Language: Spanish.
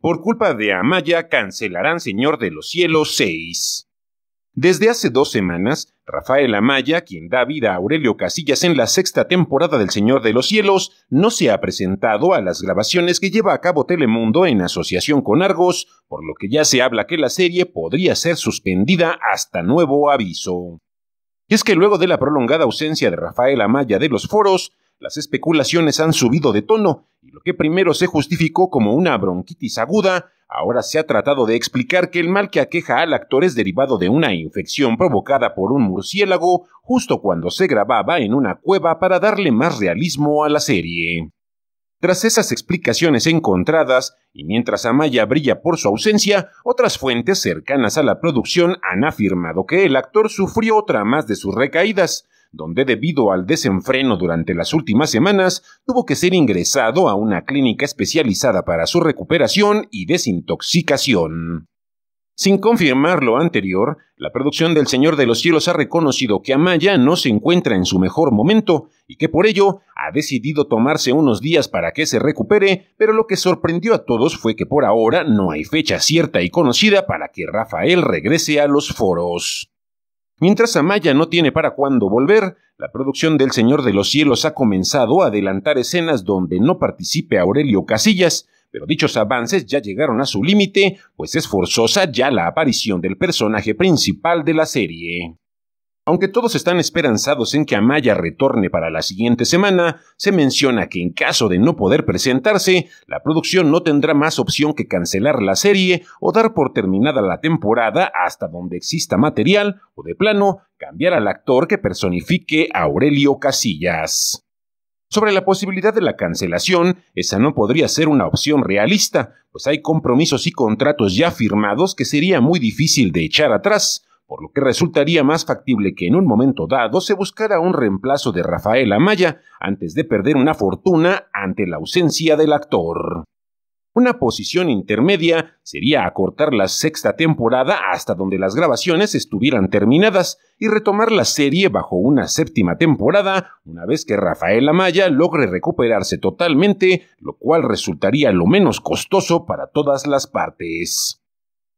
Por culpa de Amaya cancelarán Señor de los Cielos 6. Desde hace dos semanas, Rafael Amaya, quien da vida a Aurelio Casillas en la sexta temporada del Señor de los Cielos, no se ha presentado a las grabaciones que lleva a cabo Telemundo en asociación con Argos, por lo que ya se habla que la serie podría ser suspendida hasta nuevo aviso. es que luego de la prolongada ausencia de Rafael Amaya de los foros, las especulaciones han subido de tono y lo que primero se justificó como una bronquitis aguda, ahora se ha tratado de explicar que el mal que aqueja al actor es derivado de una infección provocada por un murciélago justo cuando se grababa en una cueva para darle más realismo a la serie. Tras esas explicaciones encontradas, y mientras Amaya brilla por su ausencia, otras fuentes cercanas a la producción han afirmado que el actor sufrió otra más de sus recaídas, donde debido al desenfreno durante las últimas semanas, tuvo que ser ingresado a una clínica especializada para su recuperación y desintoxicación. Sin confirmar lo anterior, la producción del Señor de los Cielos ha reconocido que Amaya no se encuentra en su mejor momento y que por ello ha decidido tomarse unos días para que se recupere, pero lo que sorprendió a todos fue que por ahora no hay fecha cierta y conocida para que Rafael regrese a los foros. Mientras Amaya no tiene para cuándo volver, la producción del Señor de los Cielos ha comenzado a adelantar escenas donde no participe Aurelio Casillas, pero dichos avances ya llegaron a su límite, pues es forzosa ya la aparición del personaje principal de la serie. Aunque todos están esperanzados en que Amaya retorne para la siguiente semana, se menciona que en caso de no poder presentarse, la producción no tendrá más opción que cancelar la serie o dar por terminada la temporada hasta donde exista material o de plano cambiar al actor que personifique a Aurelio Casillas. Sobre la posibilidad de la cancelación, esa no podría ser una opción realista, pues hay compromisos y contratos ya firmados que sería muy difícil de echar atrás, por lo que resultaría más factible que en un momento dado se buscara un reemplazo de Rafael Amaya antes de perder una fortuna ante la ausencia del actor. Una posición intermedia sería acortar la sexta temporada hasta donde las grabaciones estuvieran terminadas y retomar la serie bajo una séptima temporada una vez que Rafael Amaya logre recuperarse totalmente, lo cual resultaría lo menos costoso para todas las partes.